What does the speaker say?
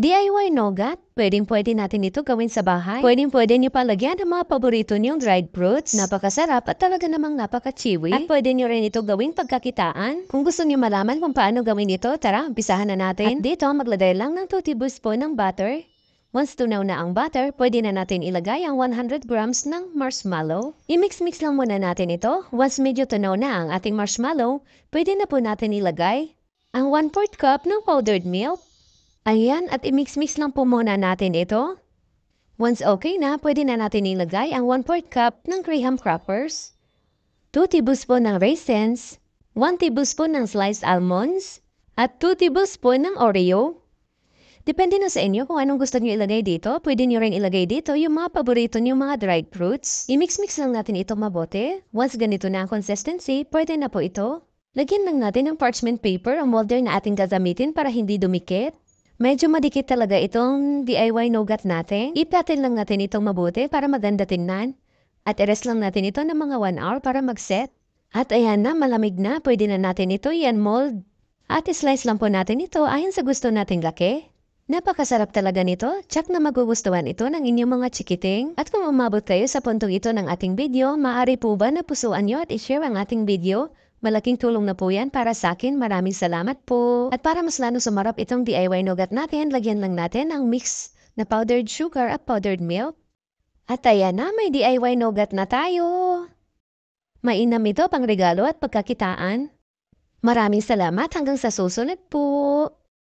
DIY nougat, pwedeng pwede natin ito gawin sa bahay. Pwedeng pwede niyo palagyan ng mga paborito niyong dried fruits. Napakasarap at talaga namang napakachiwi. At pwede niyo rin ito gawing pagkakitaan. Kung gusto niyo malaman kung paano gawin ito, tara, umpisahan na natin. At dito, maglagay lang ng 2 tablespoon ng butter. Once tunaw na ang butter, pwede na natin ilagay ang 100 grams ng marshmallow. I-mix-mix lang muna natin ito. Once medyo tunaw na ang ating marshmallow, pwede na po natin ilagay ang 1 4 cup ng powdered milk. Ayan, at i-mix-mix lang po muna natin ito. Once okay na, pwede na natin ilagay ang 1 4 cup ng graham crackers, 2 tablespoon ng raisins, 1 tablespoon ng sliced almonds, at 2 tablespoon ng Oreo. Depende na sa inyo kung anong gusto niyo ilagay dito. Pwede niyo rin ilagay dito yung mga paborito niyo mga dried fruits. I-mix-mix lang natin ito mabuti. Once ganito na ang consistency, pwede na po ito. Lagyan lang natin ng parchment paper ang molder na ating gagamitin para hindi dumikit. Medyo madikit talaga itong DIY nougat natin. Ipatil lang natin itong mabuti para maganda tingnan. At i-rest lang natin ito ng mga 1 hour para mag-set. At ayan na, malamig na. Pwede na natin ito yan mold. At slice lang po natin ito ayon sa gusto nating laki. Napakasarap talaga nito. Tsak na magugustuhan ito ng inyong mga chikiting. At kung umabot kayo sa puntong ito ng ating video, maaari po ba na pusuan nyo at i-share ang ating video Malaking tulong na po yan para sa akin. Maraming salamat po. At para mas lalo sumarap itong DIY nougat natin, lagyan lang natin ang mix na powdered sugar at powdered milk. At ayan na, may DIY nougat na tayo. Mainam ito pang regalo at pagkakitaan. Maraming salamat hanggang sa susunod po.